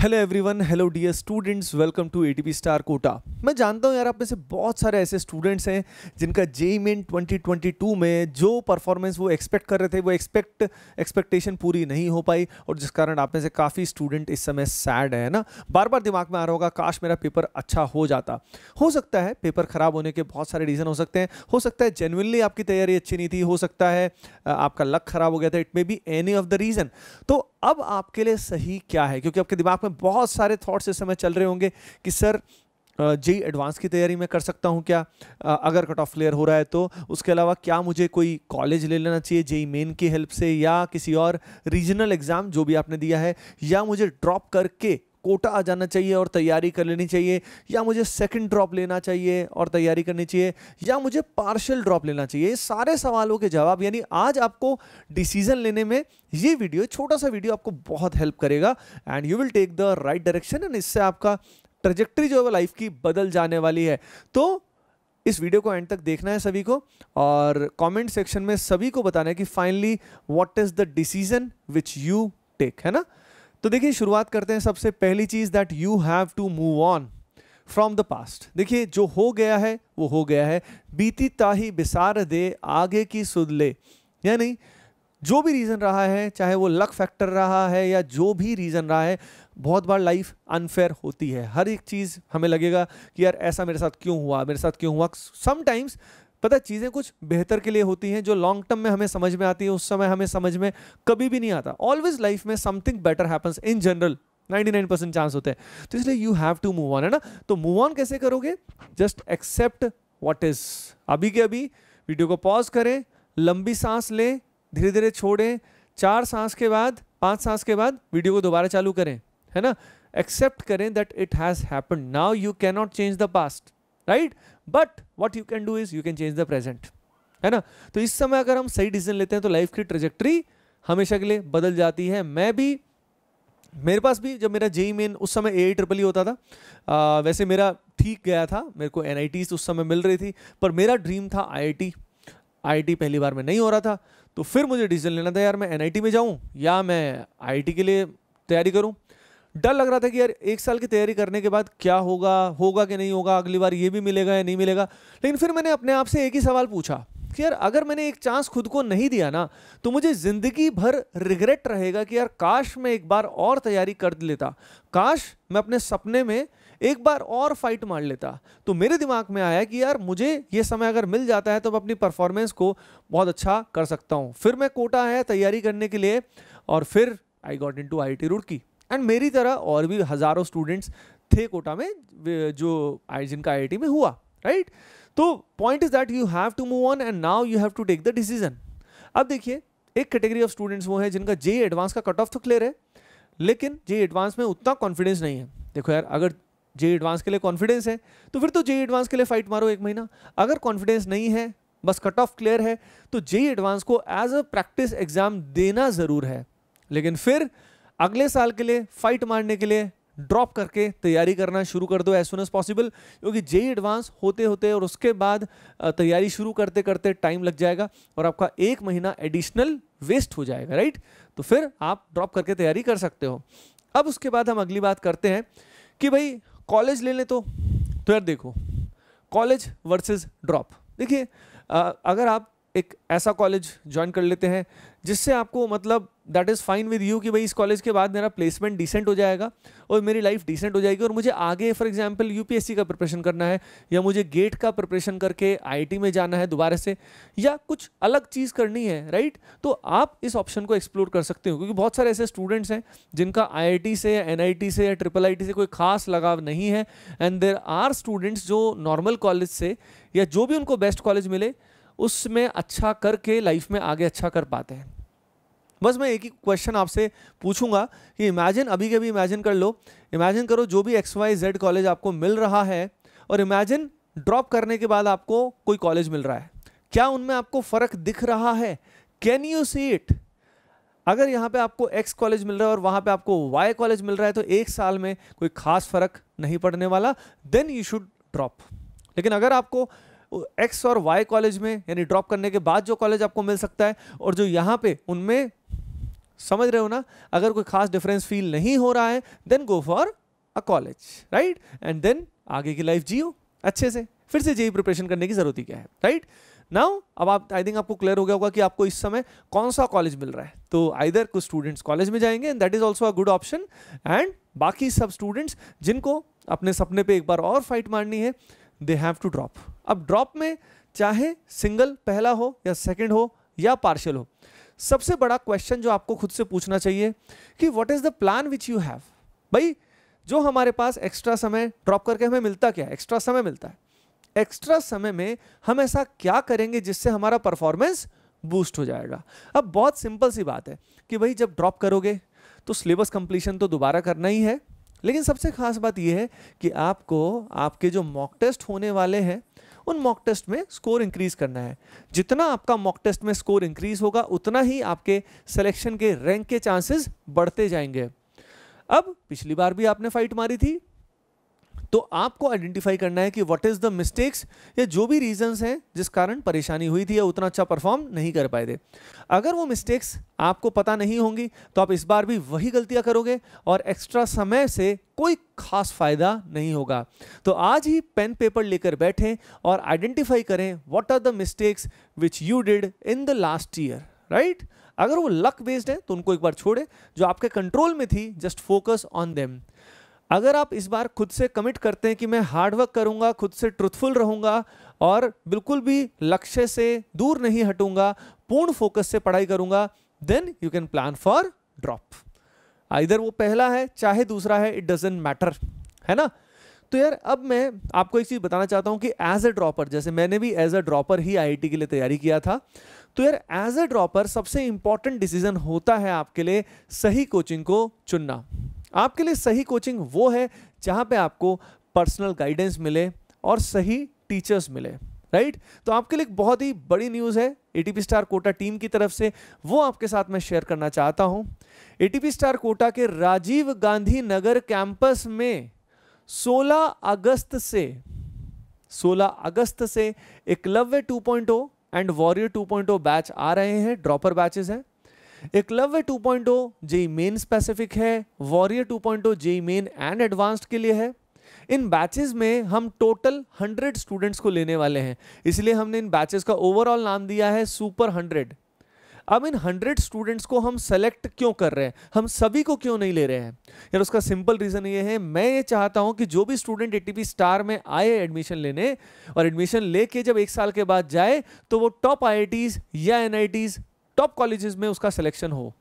hello everyone hello dear students welcome to ATP star Kota मैं जानता हूँ यार आप में से बहुत सारे ऐसे स्टूडेंट्स हैं जिनका जेई मेन 2022 में जो परफॉर्मेंस वो एक्सपेक्ट कर रहे थे वो एक्सपेक्ट एक्सपेक्टेशन पूरी नहीं हो पाई और जिस कारण आप में से काफ़ी स्टूडेंट इस समय सैड है ना बार बार दिमाग में आ रहा होगा काश मेरा पेपर अच्छा हो जाता हो सकता है पेपर ख़राब होने के बहुत सारे रीज़न हो सकते हैं हो सकता है जेनविनली आपकी तैयारी अच्छी नहीं थी हो सकता है आपका लक ख़राब हो गया था it may be any of the reason तो अब आपके लिए सही क्या है क्योंकि आपके दिमाग में बहुत सारे थॉट्स इस समय चल रहे होंगे कि सर जी एडवांस की तैयारी में कर सकता हूँ क्या अगर कट ऑफ क्लियर हो रहा है तो उसके अलावा क्या मुझे कोई कॉलेज ले लेना चाहिए जेई मेन की हेल्प से या किसी और रीजनल एग्ज़ाम जो भी आपने दिया है या मुझे ड्रॉप करके कोटा आ जाना चाहिए और तैयारी कर लेनी चाहिए या मुझे सेकंड ड्रॉप लेना चाहिए और तैयारी करनी चाहिए या मुझे पार्शियल ड्रॉप लेना चाहिए सारे सवालों के जवाब यानी आज आपको डिसीजन लेने में ये वीडियो छोटा सा वीडियो आपको बहुत हेल्प करेगा and you will take the right direction and इससे आपका ट्रजेक्ट्री जो है लाइफ की बदल जाने वाली है तो इस वीडियो को एंड तक देखना है सभी को और कमेंट सेक्शन में सभी को बताना है कि finally what is the decision which you take है ना तो देखिए शुरुआत करते हैं सबसे पहली चीज़ that you have to move on from the past देखिए जो हो गया है वो हो गया है बीती ताही बिसार दे आगे की सुध ले यानी जो भी रीज़न रहा है चाहे वो लक फैक्टर रहा है या जो भी रीज़न रहा है बहुत बार लाइफ अनफेयर होती है हर एक चीज़ हमें लगेगा कि यार ऐसा मेरे साथ क्यों हुआ मेरे साथ क्यों हुआ समटाइम्स पता चीज़ें कुछ बेहतर के लिए होती हैं जो लॉन्ग टर्म में हमें समझ में आती है उस समय हमें समझ में कभी भी नहीं आता ऑलवेज लाइफ में something better happens in general 99 percent chance होते हैं तो इसलिए you have to move on है ना तो मूव ऑन कैसे करोगे जस्ट एक्सेप्ट वॉट इज अभी के अभी वीडियो को पॉज करें लंबी सांस लें धीरे धीरे छोड़ें चार सांस के बाद पांच सांस के बाद वीडियो को दोबारा चालू करें है ना एक्सेप्ट करें that it has happen now you can not change the past right but what you can do is you can change the present है ना तो इस समय अगर हम सही डिसीजन लेते हैं तो लाइफ की ट्रेजेक्ट्री हमेशा के लिए बदल जाती है मैं भी मेरे पास भी जब मेरा जेई मेन उस समय ए आई ट्रिपल ई होता था आ, वैसे मेरा ठीक गया था मेरे को एन उस समय मिल रही थी पर मेरा ड्रीम था आई आई पहली बार में नहीं हो रहा था तो फिर मुझे डिसीजन लेना था यार मैं एन में जाऊँ या मैं आई के लिए तैयारी करूँ डर लग रहा था कि यार एक साल की तैयारी करने के बाद क्या होगा होगा कि नहीं होगा अगली बार ये भी मिलेगा या नहीं मिलेगा लेकिन फिर मैंने अपने आप से एक ही सवाल पूछा कि यार अगर मैंने एक चांस खुद को नहीं दिया ना तो मुझे ज़िंदगी भर रिग्रेट रहेगा कि यार काश मैं एक बार और तैयारी कर लेता काश मैं अपने सपने में एक बार और फाइट मार लेता तो मेरे दिमाग में आया कि यार मुझे ये समय अगर मिल जाता है तो मैं अपनी परफॉर्मेंस को बहुत अच्छा कर सकता हूँ फिर मैं कोटा आया तैयारी करने के लिए और फिर I got into I Roorkee and मेरी तरह और भी हज़ारों स्टूडेंट्स थे कोटा में जो जिनका आई में हुआ राइट तो point is that you have to move on and now you have to take the decision अब देखिए एक कैटेगरी ऑफ स्टूडेंट्स वो है जिनका जे एडवांस e का कट ऑफ तो क्लियर है लेकिन जे एडवांस e में उतना कॉन्फिडेंस नहीं है देखो यार अगर जे एडवांस e के लिए कॉन्फिडेंस है तो फिर तो जे एडवांस के लिए फाइट मारो एक महीना अगर कॉन्फिडेंस नहीं है बस कट ऑफ क्लियर है तो जे एडवांस को एज अ प्रैक्टिस एग्जाम देना ज़रूर है लेकिन फिर अगले साल के लिए फाइट मारने के लिए ड्रॉप करके तैयारी करना शुरू कर दो एज सुन एज पॉसिबल क्योंकि जेई एडवांस होते होते और उसके बाद तैयारी शुरू करते करते टाइम लग जाएगा और आपका एक महीना एडिशनल वेस्ट हो जाएगा राइट तो फिर आप ड्रॉप करके तैयारी कर सकते हो अब उसके बाद हम अगली बात करते हैं कि भाई कॉलेज ले लें तो तो यार देखो कॉलेज वर्सेज ड्रॉप देखिए अगर आप एक ऐसा कॉलेज ज्वाइन कर लेते हैं जिससे आपको मतलब that is fine with you कि भाई इस कॉलेज के बाद मेरा प्लेसमेंट डिसेंट हो जाएगा और मेरी लाइफ डिसेंट हो जाएगी और मुझे आगे फॉर एग्जाम्पल यू का प्रिपरेशन करना है या मुझे गेट का प्रिपरेशन करके आई में जाना है दोबारा से या कुछ अलग चीज़ करनी है राइट तो आप इस ऑप्शन को एक्सप्लोर कर सकते हो क्योंकि बहुत सारे ऐसे स्टूडेंट्स हैं जिनका आई से या एन से या ट्रिपल आई से कोई खास लगाव नहीं है एंड देर आर स्टूडेंट्स जो नॉर्मल कॉलेज से या जो भी उनको बेस्ट कॉलेज मिले उसमें अच्छा करके लाइफ में आगे अच्छा कर पाते हैं बस मैं एक ही क्वेश्चन आपसे पूछूंगा कि इमेजिन अभी के भी इमेजिन कर लो इमेजिन करो जो भी एक्स वाई जेड कॉलेज आपको मिल रहा है और इमेजिन ड्रॉप करने के बाद आपको कोई कॉलेज मिल रहा है क्या उनमें आपको फ़र्क दिख रहा है कैन यू सी इट अगर यहाँ पे आपको एक्स कॉलेज मिल रहा है और वहाँ पे आपको वाई कॉलेज मिल रहा है तो एक साल में कोई खास फ़र्क नहीं पड़ने वाला देन यू शुड ड्रॉप लेकिन अगर आपको एक्स और वाई कॉलेज में यानी ड्रॉप करने के बाद जो कॉलेज आपको मिल सकता है और जो यहाँ पे उनमें समझ रहे हो ना अगर कोई खास डिफरेंस फील नहीं हो रहा है then go for a college right and then आगे की लाइफ जियो अच्छे से फिर से जेई प्रिपरेशन करने की जरूरत ही क्या है राइट नाउ अब आप आई थिंक आपको क्लियर हो गया होगा कि आपको इस समय कौन सा कॉलेज मिल रहा है तो आइधर कुछ स्टूडेंट्स कॉलेज में जाएंगे and that is also a good option and बाकी सब स्टूडेंट्स जिनको अपने सपने पे एक बार और फाइट मारनी है दे हैव टू ड्रॉप अब ड्रॉप में चाहे सिंगल पहला हो या सेकेंड हो या पार्शल हो सबसे बड़ा क्वेश्चन जो आपको खुद से पूछना चाहिए कि what is the plan which you have भाई जो हमारे पास एक्स्ट्रा समय ड्रॉप करके हमें मिलता क्या एक्स्ट्रा समय मिलता है एक्स्ट्रा समय में हम ऐसा क्या करेंगे जिससे हमारा परफॉर्मेंस बूस्ट हो जाएगा अब बहुत सिंपल सी बात है कि भाई जब ड्रॉप करोगे तो सिलेबस कंप्लीशन तो दोबारा करना ही है लेकिन सबसे खास बात यह है कि आपको आपके जो मॉक टेस्ट होने वाले हैं उन मॉक टेस्ट में स्कोर इंक्रीज करना है जितना आपका मॉक टेस्ट में स्कोर इंक्रीज होगा उतना ही आपके सिलेक्शन के रैंक के चांसेस बढ़ते जाएंगे अब पिछली बार भी आपने फाइट मारी थी तो आपको आइडेंटिफाई करना है कि व्हाट इज़ द मिस्टेक्स या जो भी रीजंस हैं जिस कारण परेशानी हुई थी या उतना अच्छा परफॉर्म नहीं कर पाए थे अगर वो मिस्टेक्स आपको पता नहीं होंगी तो आप इस बार भी वही गलतियां करोगे और एक्स्ट्रा समय से कोई खास फ़ायदा नहीं होगा तो आज ही पेन पेपर लेकर बैठें और आइडेंटिफाई करें what are the mistakes which you did in the last year right अगर वो लक बेस्ड है तो उनको एक बार छोड़े जो आपके कंट्रोल में थी जस्ट फोकस ऑन देम अगर आप इस बार खुद से कमिट करते हैं कि मैं हार्डवर्क करूंगा खुद से ट्रुथफुल रहूंगा और बिल्कुल भी लक्ष्य से दूर नहीं हटूंगा पूर्ण फोकस से पढ़ाई करूंगा then you can plan for drop इधर वो पहला है चाहे दूसरा है इट डजेंट मैटर है ना तो यार अब मैं आपको एक चीज़ बताना चाहता हूँ कि एज ए ड्रॉपर जैसे मैंने भी एज अ ड्रॉपर ही आई के लिए तैयारी किया था तो यार एज ए ड्रॉपर सबसे इंपॉर्टेंट डिसीजन होता है आपके लिए सही कोचिंग को चुनना आपके लिए सही कोचिंग वो है जहां पे आपको पर्सनल गाइडेंस मिले और सही टीचर्स मिले राइट तो आपके लिए बहुत ही बड़ी न्यूज़ है एटीपी स्टार कोटा टीम की तरफ से वो आपके साथ मैं शेयर करना चाहता हूं एटीपी स्टार कोटा के राजीव गांधी नगर कैंपस में 16 अगस्त से 16 अगस्त से एकलव्य 2.0 एंड वॉरियर 2.0 बैच आ रहे हैं ड्रॉपर बैचेस हैं एकलव्य 2.0 जेई मेन स्पेसिफिक है warrior 2.0 JEE Main and advanced के लिए है इन बैचेस में हम टोटल 100 स्टूडेंट्स को लेने वाले हैं इसलिए हमने इन बैचेस का ओवरऑल नाम दिया है सुपर 100 अब इन 100 स्टूडेंट्स को हम सेलेक्ट क्यों कर रहे हैं हम सभी को क्यों नहीं ले रहे हैं यार उसका सिंपल रीज़न ये है मैं ये चाहता हूं कि जो भी स्टूडेंट ए स्टार में आए एडमिशन लेने और एडमिशन लेके जब एक साल के बाद जाए तो वो टॉप आई या एन टॉप कॉलेजेस में उसका सिलेक्शन हो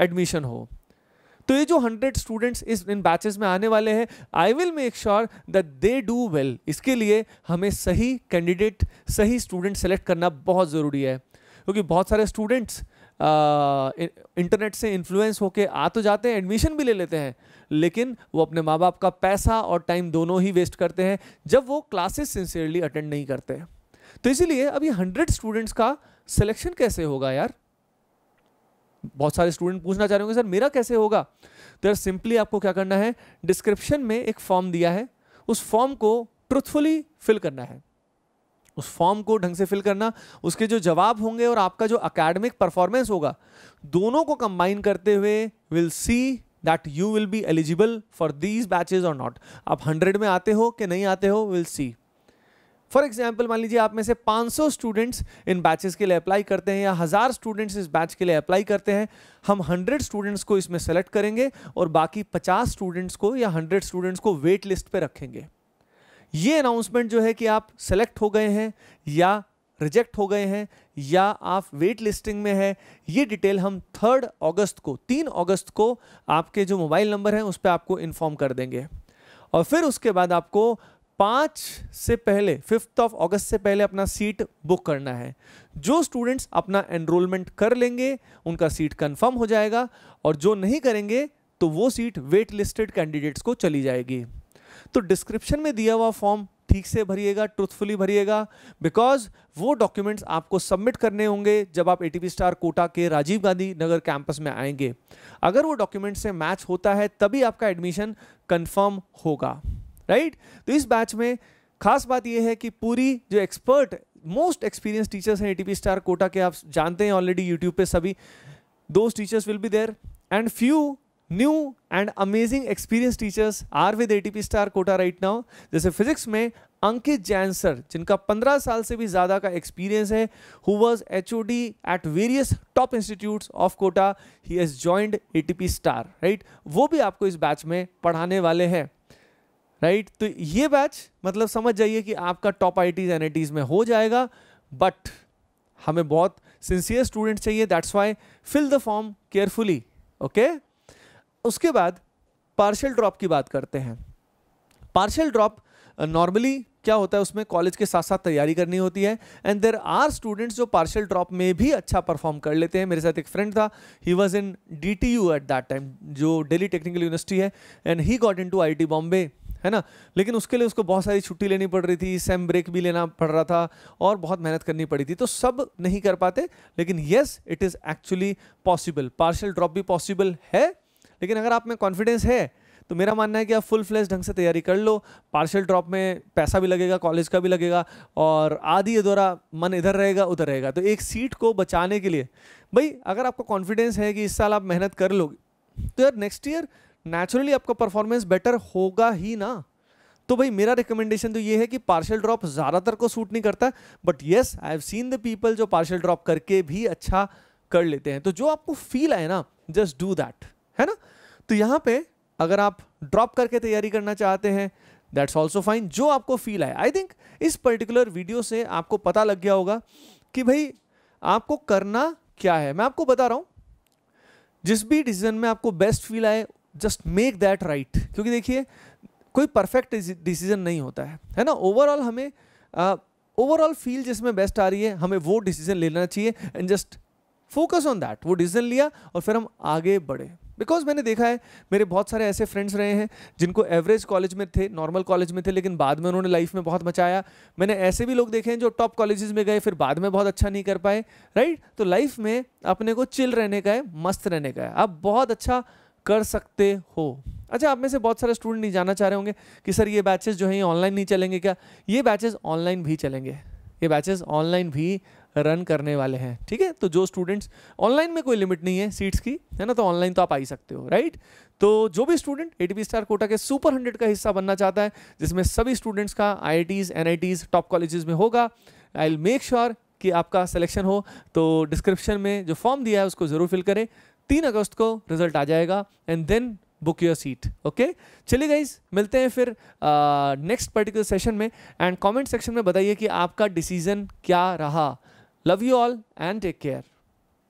एडमिशन हो तो ये जो हंड्रेड स्टूडेंट्स इस इन बैचेस में आने वाले हैं I will make sure that they do well इसके लिए हमें सही कैंडिडेट सही स्टूडेंट सेलेक्ट करना बहुत ज़रूरी है क्योंकि बहुत सारे स्टूडेंट्स इंटरनेट से इन्फ्लुएंस होकर आ तो जाते हैं एडमिशन भी ले लेते हैं लेकिन वो अपने माँ बाप का पैसा और टाइम दोनों ही वेस्ट करते हैं जब वो क्लासेस सिंसियरली अटेंड नहीं करते तो इसीलिए अभी हंड्रेड स्टूडेंट्स का सिलेक्शन कैसे होगा यार बहुत सारे स्टूडेंट पूछना चाह रहे होंगे सर मेरा कैसे होगा तो यार सिंपली आपको क्या करना है डिस्क्रिप्शन में एक फॉर्म दिया है उस फॉर्म को ट्रुथफुली फिल करना है उस फॉर्म को ढंग से फिल करना उसके जो जवाब होंगे और आपका जो अकेडमिक परफॉर्मेंस होगा दोनों को कंबाइन करते हुए will see that you will be eligible for these batches और नॉट आप हंड्रेड में आते हो कि नहीं आते हो विल सी फॉर एग्जाम्पल मान लीजिए आप में से 500 स्टूडेंट्स इन बैचेस के लिए अप्लाई करते हैं या हज़ार स्टूडेंट्स इस बैच के लिए अप्लाई करते हैं हम 100 स्टूडेंट्स को इसमें सेलेक्ट करेंगे और बाकी 50 स्टूडेंट्स को या 100 स्टूडेंट्स को वेट लिस्ट पे रखेंगे ये अनाउंसमेंट जो है कि आप सेलेक्ट हो गए हैं या रिजेक्ट हो गए हैं या आप वेट लिस्टिंग में है ये डिटेल हम थर्ड अगस्त को तीन अगस्त को आपके जो मोबाइल नंबर है उस पर आपको इन्फॉर्म कर देंगे और फिर उसके बाद आपको पाँच से पहले फिफ्थ ऑफ अगस्त से पहले अपना सीट बुक करना है जो स्टूडेंट्स अपना एनरोलमेंट कर लेंगे उनका सीट कंफर्म हो जाएगा और जो नहीं करेंगे तो वो सीट वेट लिस्टेड कैंडिडेट्स को चली जाएगी तो डिस्क्रिप्शन में दिया हुआ फॉर्म ठीक से भरिएगा ट्रूथफुली भरिएगा बिकॉज वो डॉक्यूमेंट्स आपको सबमिट करने होंगे जब आप ए स्टार कोटा के राजीव गांधी नगर कैंपस में आएंगे अगर वो डॉक्यूमेंट से मैच होता है तभी आपका एडमिशन कन्फर्म होगा राइट तो इस बैच में खास बात यह है कि पूरी जो एक्सपर्ट मोस्ट एक्सपीरियंस टीचर्स हैं ए स्टार कोटा के आप जानते हैं ऑलरेडी यूट्यूब पे सभी those teachers will be there and few new and amazing experience teachers are with A Star Kota right now जैसे फिजिक्स में अंकित जैन सर जिनका 15 साल से भी ज़्यादा का एक्सपीरियंस है who was H O D at various top institute of Kota he has joined A Star right वो भी आपको इस बैच में पढ़ाने वाले हैं राइट तो ये बैच मतलब समझ जाइए कि आपका top IITs NITs में हो जाएगा बट हमें बहुत सिंसियर स्टूडेंट चाहिए that's why fill the form carefully okay उसके बाद पार्शल ड्रॉप की बात करते हैं पार्शल ड्रॉप नॉर्मली क्या होता है उसमें कॉलेज के साथ साथ तैयारी करनी होती है एंड देर आर स्टूडेंट्स जो पार्शल ड्रॉप में भी अच्छा परफॉर्म कर लेते हैं मेरे साथ एक फ्रेंड था he was in D T U at that time जो डेली टेक्निकल यूनिवर्सिटी है and he got into I T Bombay है ना लेकिन उसके लिए उसको बहुत सारी छुट्टी लेनी पड़ रही थी सेम ब्रेक भी लेना पड़ रहा था और बहुत मेहनत करनी पड़ी थी तो सब नहीं कर पाते लेकिन yes it is actually possible partial drop भी पॉसिबल है लेकिन अगर आप में कॉन्फिडेंस है तो मेरा मानना है कि आप फुल फ्लैश ढंग से तैयारी कर लो पार्शल ड्रॉप में पैसा भी लगेगा कॉलेज का भी लगेगा और आधी अधूरा मन इधर रहेगा उधर रहेगा तो एक सीट को बचाने के लिए भाई अगर आपको कॉन्फिडेंस है कि इस साल आप मेहनत कर लोगे तो यार नेक्स्ट ईयर नेचुरली आपका परफॉर्मेंस बेटर होगा ही ना तो भाई मेरा रिकमेंडेशन तो ये है कि पार्शियल ड्रॉप ज़्यादातर को सूट नहीं करता but yes I have seen the people जो पार्शियल ड्रॉप करके भी अच्छा कर लेते हैं तो जो आपको फील आए ना जस्ट डू दैट है ना तो यहाँ पे अगर आप ड्रॉप करके तैयारी करना चाहते हैं दैट्स ऑल्सो फाइन जो आपको फील आए आई थिंक इस पर्टिकुलर वीडियो से आपको पता लग गया होगा कि भाई आपको करना क्या है मैं आपको बता रहा हूँ जिस भी डिसीजन में आपको बेस्ट फील आए जस्ट मेक दैट राइट क्योंकि देखिए कोई परफेक्ट डिसीजन नहीं होता है है ना ओवरऑल हमें ओवरऑल फील जिसमें बेस्ट आ रही है हमें वो डिसीजन लेना चाहिए and just focus on that वो डिसीजन लिया और फिर हम आगे बढ़े बिकॉज मैंने देखा है मेरे बहुत सारे ऐसे फ्रेंड्स रहे हैं जिनको एवरेज कॉलेज में थे नॉर्मल कॉलेज में थे लेकिन बाद में उन्होंने लाइफ में बहुत मचाया मैंने ऐसे भी लोग देखे हैं जो टॉप कॉलेजेस में गए फिर बाद में बहुत अच्छा नहीं कर पाए राइट तो लाइफ में अपने को चिल रहने का है मस्त रहने का है आप बहुत अच्छा कर सकते हो अच्छा आप में से बहुत सारे स्टूडेंट नहीं जानना चाह रहे होंगे कि सर ये बैचेस जो हैं ये ऑनलाइन नहीं चलेंगे क्या ये बैचेस ऑनलाइन भी चलेंगे ये बैचेस ऑनलाइन भी रन करने वाले हैं ठीक है तो जो स्टूडेंट्स ऑनलाइन में कोई लिमिट नहीं है सीट्स की है ना तो ऑनलाइन तो आप आ ही सकते हो राइट तो जो भी स्टूडेंट ए स्टार कोटा के सुपर हंड्रेड का हिस्सा बनना चाहता है जिसमें सभी स्टूडेंट्स का आई आई टॉप कॉलेजेस में होगा आई विल मेक श्योर कि आपका सिलेक्शन हो तो डिस्क्रिप्शन में जो फॉर्म दिया है उसको ज़रूर फिल करें तीन अगस्त को रिजल्ट आ जाएगा and then book your seat okay चलिए गाइज मिलते हैं फिर नेक्स्ट पर्टिकुलर सेशन में एंड कमेंट सेक्शन में बताइए कि आपका डिसीजन क्या रहा love you all and take care